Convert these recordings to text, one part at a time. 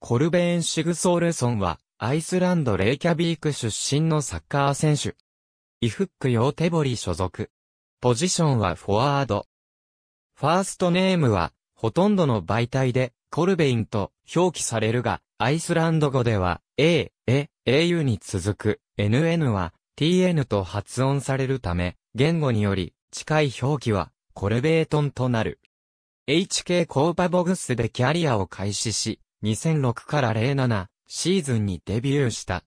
コルベーン・シグソールソンは、アイスランド・レイキャビーク出身のサッカー選手。イフックヨーテボリ所属。ポジションはフォワード。ファーストネームは、ほとんどの媒体で、コルベインと表記されるが、アイスランド語では、A、A、AU に続く、NN は、TN と発音されるため、言語により、近い表記は、コルベートンとなる。HK コーパボグスでキャリアを開始し、2006から07シーズンにデビューした。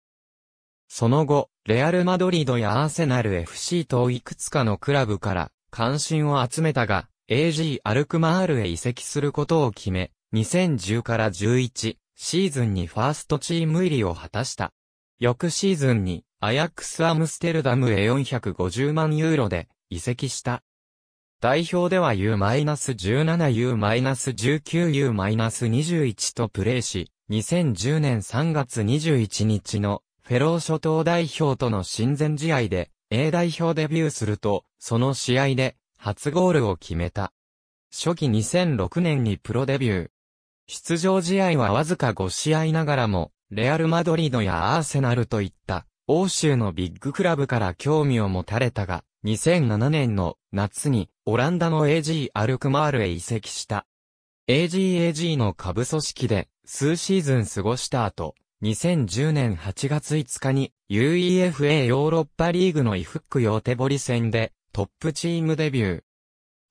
その後、レアル・マドリードやアーセナル FC といくつかのクラブから関心を集めたが、AG アルクマールへ移籍することを決め、2010から11シーズンにファーストチーム入りを果たした。翌シーズンにアヤックス・アムステルダムへ450万ユーロで移籍した。代表では U-17U-19U-21 とプレーし、2010年3月21日のフェロー諸島代表との親善試合で A 代表デビューすると、その試合で初ゴールを決めた。初期2006年にプロデビュー。出場試合はわずか5試合ながらも、レアル・マドリードやアーセナルといった、欧州のビッグクラブから興味を持たれたが、2007年の夏にオランダの AG アルクマールへ移籍した。AGAG の下部組織で数シーズン過ごした後、2010年8月5日に UEFA ヨーロッパリーグのイフックヨーテボリ戦でトップチームデビュー。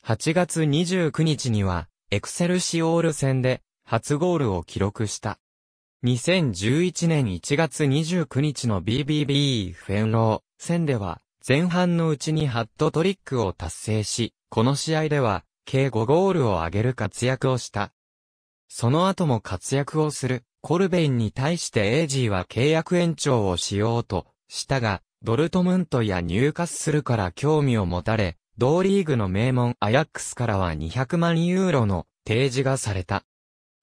8月29日にはエクセルシオール戦で初ゴールを記録した。2011年1月29日の BBB フェンロー戦では前半のうちにハットトリックを達成し、この試合では、計5ゴールを挙げる活躍をした。その後も活躍をする、コルベインに対してエイジーは契約延長をしようと、したが、ドルトムントや入荷するから興味を持たれ、同リーグの名門アヤックスからは200万ユーロの提示がされた。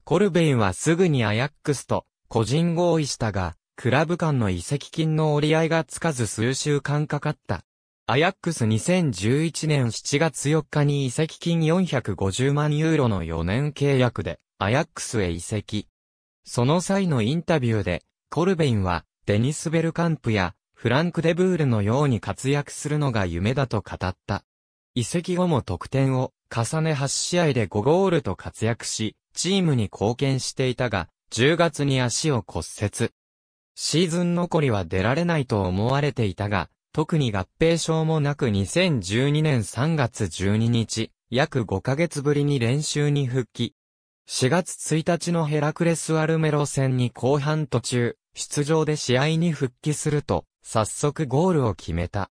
コルベインはすぐにアヤックスと個人合意したが、クラブ間の移籍金の折り合いがつかず数週間かかった。アヤックス2011年7月4日に移籍金450万ユーロの4年契約で、アヤックスへ移籍。その際のインタビューで、コルベインは、デニス・ベルカンプや、フランク・デブールのように活躍するのが夢だと語った。移籍後も得点を重ね8試合で5ゴールと活躍し、チームに貢献していたが、10月に足を骨折。シーズン残りは出られないと思われていたが、特に合併症もなく2012年3月12日、約5ヶ月ぶりに練習に復帰。4月1日のヘラクレスアルメロ戦に後半途中、出場で試合に復帰すると、早速ゴールを決めた。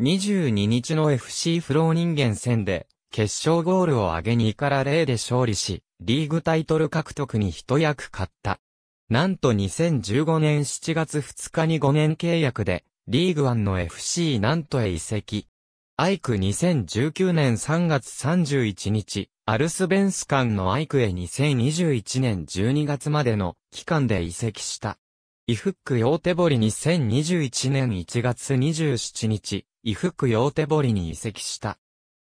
22日の FC フロー人間戦で、決勝ゴールを上げ2から0で勝利し、リーグタイトル獲得に一役買った。なんと2015年7月2日に5年契約で、リーグワンの FC なんとへ移籍。アイク2019年3月31日、アルスベンス間のアイクへ2021年12月までの期間で移籍した。イフックヨーテボリ2021年1月27日、イフックヨーテボリに移籍した。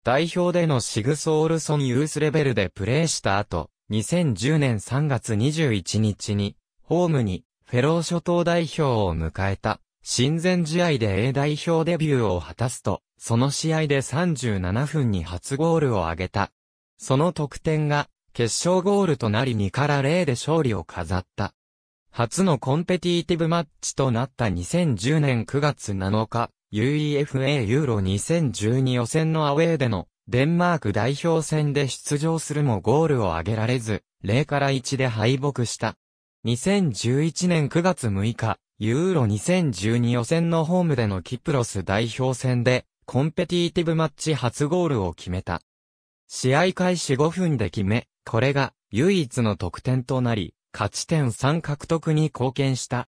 代表でのシグソールソンユースレベルでプレーした後、2010年3月21日にホームに、フェロー諸島代表を迎えた、親善試合で A 代表デビューを果たすと、その試合で37分に初ゴールを挙げた。その得点が、決勝ゴールとなり2から0で勝利を飾った。初のコンペティティブマッチとなった2010年9月7日、UEFA ユーロ2012予選のアウェーでのデンマーク代表戦で出場するもゴールを挙げられず、0から1で敗北した。2011年9月6日、ユーロ2012予選のホームでのキプロス代表戦で、コンペティティブマッチ初ゴールを決めた。試合開始5分で決め、これが唯一の得点となり、勝ち点3獲得に貢献した。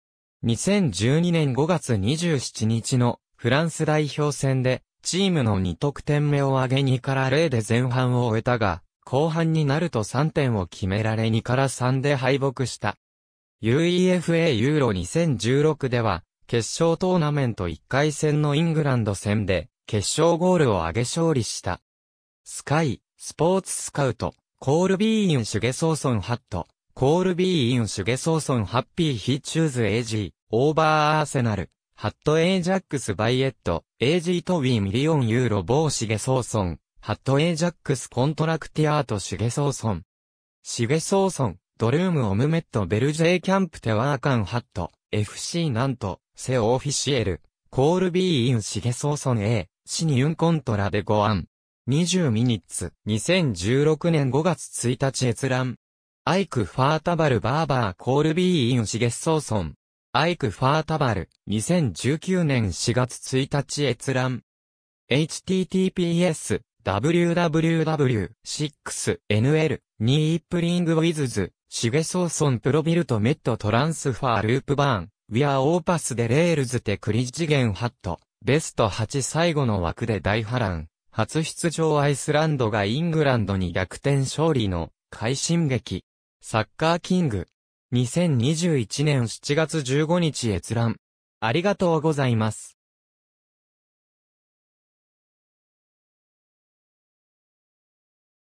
2012年5月27日のフランス代表戦で、チームの2得点目を挙げ2から0で前半を終えたが、後半になると3点を決められ2から3で敗北した。UEFA ユーロ2016では、決勝トーナメント1回戦のイングランド戦で、決勝ゴールを挙げ勝利した。スカイ、スポーツスカウト、コールビーインシュゲソーソンハット、コールビーインシュゲソーソンハッピーヒーチューズエージー、オーバーアーセナル、ハットエージャックスバイエット、エージートウィミリオンユーロボーシゲソーソン、ハットエージャックスコントラクティアートシュゲソーソン。シゲソーソン、ドルームオムメットベルジェイキャンプテワーカンハット、FC なんと、セオフィシエル、コールビーインシゲソーソン A、シニユンコントラでご案。20ミニッツ、2016年5月1日閲覧。アイク・ファータバル・バーバー・コールビーイン・シゲッソーソン。アイク・ファータバル、2019年4月1日閲覧。https, www6nl ニープリングウィズズ、シゲソーソンプロビルトメットトランスファーループバーン、ウィアオーパスでレールズテクリジゲンハット、ベスト8最後の枠で大波乱、初出場アイスランドがイングランドに逆転勝利の快進撃、サッカーキング、2021年7月15日閲覧。ありがとうございます。